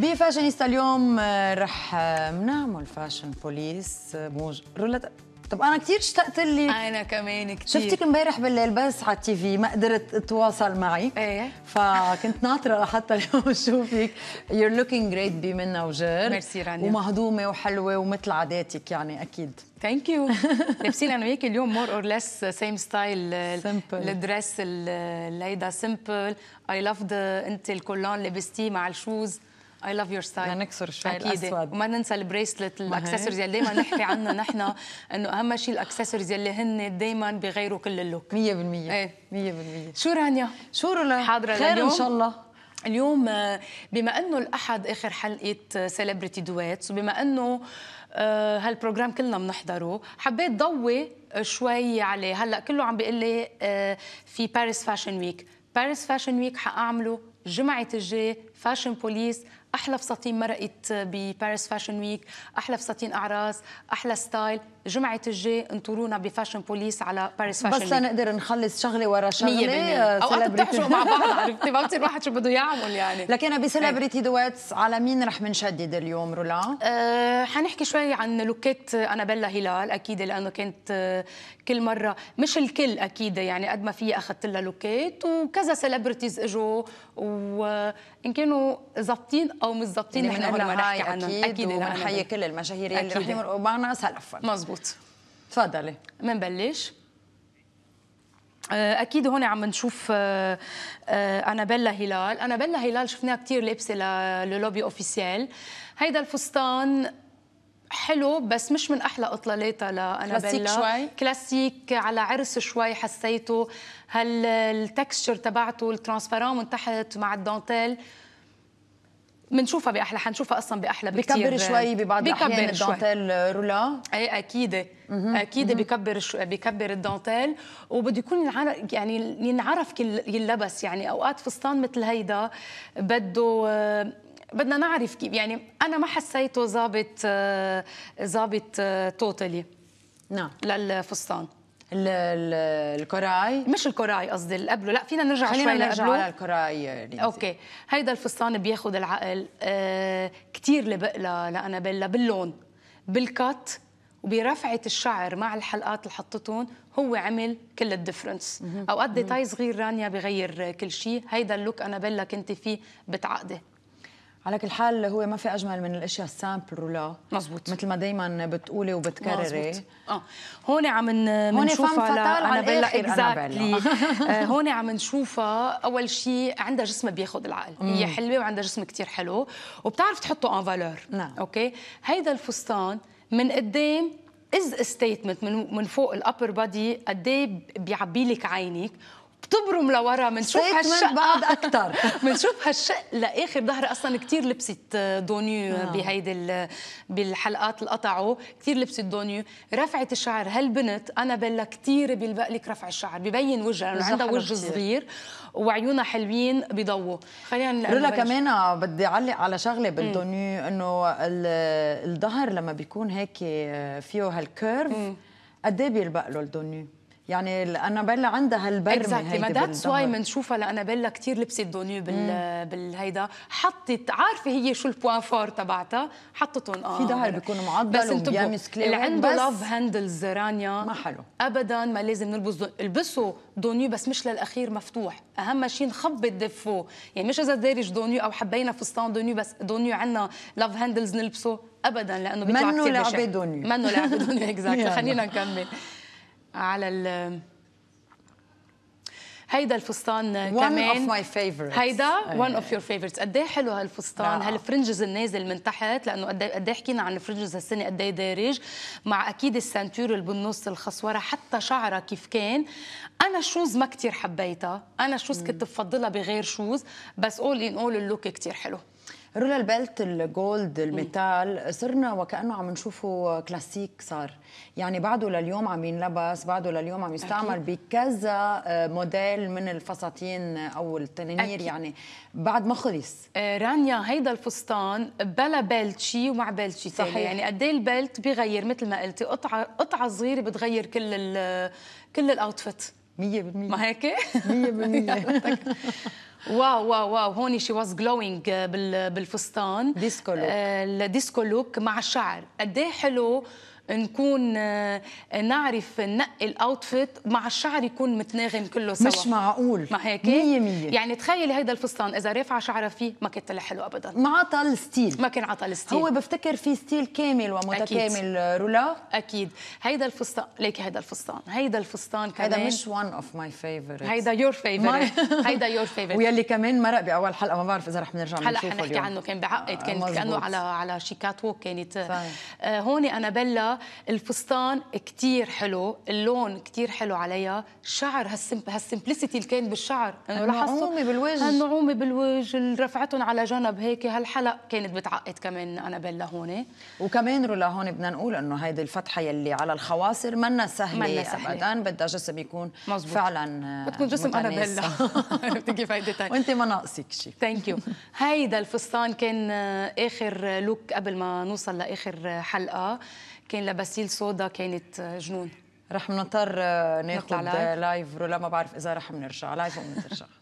بفاشينيستا اليوم آه، رح آه، نعمل فاشن بوليس آه، موج رولت طب انا كثير اشتقت لي انا كمان كثير شفتك امبارح بالليل بس على التي في ما قدرت اتواصل معي ايه فكنت ناطره لحتى اليوم اشوفك يور لوكينج جريت بمنا وجر ميرسي رانيا ومهضومه وحلوه ومثل عاداتك يعني اكيد ثانك يو لابسين انا وياك اليوم مور اور ليس سيم ستايل الدريس الليدا سمبل اي لاف انت الكولون لبستيه مع الشوز اي لاف يور ستايل لنكسر شوي أكيد. الاسود وما ننسى البريسلت الاكسسوارز يلي دائما نحكي عنها نحن انه اهم شيء الاكسسوارز يلي هن دائما بغيروا كل اللوك 100% ايه 100% شو رانيا؟ شو رولا؟ حاضره خير لليوم؟ ان شاء الله اليوم آه، بما انه الاحد اخر حلقه سيلبرتي آه، دويتس وبما انه آه، هالبروجرام كلنا بنحضره حبيت ضوي شوي عليه هلا كله عم بيقول لي في باريس فاشن ويك باريس فاشن ويك حاعمله جمعة الجاي فاشن بوليس احلى فساتين مرقت بباريس فاشن ويك احلى فساتين اعراس احلى ستايل جمعه الجاي انطرونا بفاشن بوليس على باريس فاشن بس نقدر نخلص شغله ورا شغله اوقات بتحجوا مع بعض عرفتي ما بتصير واحد شو بده يعمل يعني لكن بسليبرتي دويتس على مين رح منشدد اليوم رولا؟ أه حنحكي شوي عن لوكيت انابيلا هلال اكيد لانه كانت أه، كل مره مش الكل اكيد يعني قد ما في اخذت لها لوكيت وكذا سليبرتيز اجوا وان كانوا ظابطين او مش ظابطين يعني نحن هون ما نحكي عنهم اكيد اكيد كل المشاهير اللي رح يمرقوا معنا سلفا مزبوط مزبوط تفضلي منبلش آه، اكيد هون عم نشوف آه، آه، انابيلا هلال انابيلا هلال شفناها كثير لابسه للوبي اوفيسيال هيدا الفستان حلو بس مش من احلى اطلالاتها لانابيلا كلاسيك شوي كلاسيك على عرس شوي حسيته هالتكستشر تبعته الترانسبيرون من تحت مع الدونتيل بنشوفها باحلى حنشوفها اصلا باحلى بكتير بكبر شوي ببعض بكبر الاحيان الدونتيل رولا اي اكيد اكيد بكبر شو... بكبر الدونتيل وبده يكون يعني ينعرف كل يلبس يعني اوقات فستان مثل هيدا بده بدنا نعرف كيف يعني انا ما حسيته ظابط آه، ظابط آه، توتالي نعم للفستان الكوراي مش الكوراي قصدي اللي قبله لا فينا نرجع خلينا نرجع على الكوراي اوكي هيدا الفستان بياخد العقل آه كثير لانابيلا باللون بالكات وبرفعة الشعر مع الحلقات اللي حطتهم هو عمل كل او اوقات ديتاي صغير رانيا بغير كل شيء هيدا اللوك انابيلا كنت فيه بتعقدي على كل حال هو ما في اجمل من الاشياء السامبل رولا مزبوط مثل ما دائما بتقولي وبتكرري مزبوط. آه. اه هون عم نشوفها لانابيلا اكزاكتلي هون عم نشوفها اول شيء عندها جسم بياخذ العقل مم. هي حلوه وعندها جسم كثير حلو وبتعرف تحطه ان فالور نعم اوكي هيدا الفستان من قدام از ستيتمنت من من فوق الابر بادي قد ايه بيعبي لك عينك بتبرم لورا بنشوف هالشق بعد اكثر بنشوف هالشق لاخر ظهر اصلا كثير لبست دونيو نعم. بهيدي بالحلقات اللي قطعوا كثير لبست دونيو رفعت الشعر هالبنت انا بلا كثير بيلبق لك رفع الشعر ببين وجهها لانه عندها وجه صغير وعيونها حلوين بضووا خلينا رولا كمان بدي اعلق على شغله بالدونيو انه الظهر لما بيكون هيك فيه هالكيرف قد ايه بيلبق له الدونيو يعني الانابيلا عندها هالبرمه exactly. ما ذاتس واي بنشوفها لانابيلا كثير لبست دوني بال بالهيدا حطت عارفه هي شو البوان فور تبعتها حطتهم اه في ظهر بيكون معضل بس اللي عنده لاف هاندلز رانيا ما حلو ابدا ما لازم نلبس البسوا دوني بس مش للاخير مفتوح اهم شيء نخبط دفو يعني مش اذا دارج دوني او حبينا فستان دوني بس دوني عندنا لاف هاندلز نلبسه ابدا لانه بيطلع كثير منه لعبه دوني منه لعبه دوني اكزاكتلي خلينا نكمل على ال هيدا الفستان one كمان إيه. of my هيدا ون اوف يور فيفورتس قد ايه حلو هالفستان نعم. هالفرنجز النازل من تحت لانه إيه- قد ايه حكينا عن الفرنجز هالسنه قد ايه دارج مع اكيد السانتور اللي بالنص الخصوره حتى شعرها كيف كان انا الشوز ما كثير حبيتها انا الشوز كنت بفضلها بغير شوز بس اول ان اول اللوك كثير حلو رولا البلت الجولد الميتال صرنا وكانه عم نشوفه كلاسيك صار يعني بعده لليوم عم ينلبس بعده لليوم عم يستعمل بكذا آه، موديل من الفساتين او التنانير يعني بعد ما خلص آه، رانيا هيدا الفستان بلا بيلت شي ومع بيلت شي صحيح يعني قد ايه البيلت بغير مثل ما قلتي قطعه قطعه صغيره بتغير كل الـ كل الاوتفيت 100% ما هيك؟ 100% واو واو واو هون شي واز جلوينج بالفستان ديسكو لوك آه، الديسكو لوك مع الشعر قد إيه حلو نكون آه، نعرف ننقي الاوتفيت مع الشعر يكون متناغم كله سوا مش معقول ما هيك 100% يعني تخيلي هيدا الفستان اذا رافعه شعرها فيه ما كانت طلع حلو ابدا ما عطل ستيل ما كان عطل ستيل هو بفتكر في ستيل كامل ومتكامل أكيد. آه، رولا اكيد هيدا الفستان ليك هيدا الفستان هيدا الفستان كمان هيدا مش وان اوف ماي فيفورت هيدا يور فيفورت هيدا يور فيفورت يلي كمان مرق باول حلقه ما بعرف اذا رح نرجع هلا حنحكي عنه كان بعقد آه، كان مزبوط. كانه على على شيكات ووك كانت آه, آه، هون انابيلا الفستان كتير حلو اللون كتير حلو عليها الشعر هالسمب... هالسمبلسيتي اللي كان بالشعر انه النعومه بالوجه النعومه بالوجه رفعتهم على جنب هيك هالحلق كانت بتعقد كمان انابيلا هون وكمان رولا هون بدنا نقول انه هيدي الفتحه يلي على الخواصر منا سهله, منا سهلة. ابدا بدها جسم يكون مزبوط. فعلا آه، بتكون جسم انابيلا عرفتي كيف هيدي شكرا طيب. وانت ما ناقصك شيء ثانك يو هيدا الفستان كان اخر لوك قبل ما نوصل لاخر حلقه كان لباسيل سودا كانت جنون رح نضطر ناخذ لايف رولا ما بعرف اذا رح نرجع لايف ونرجع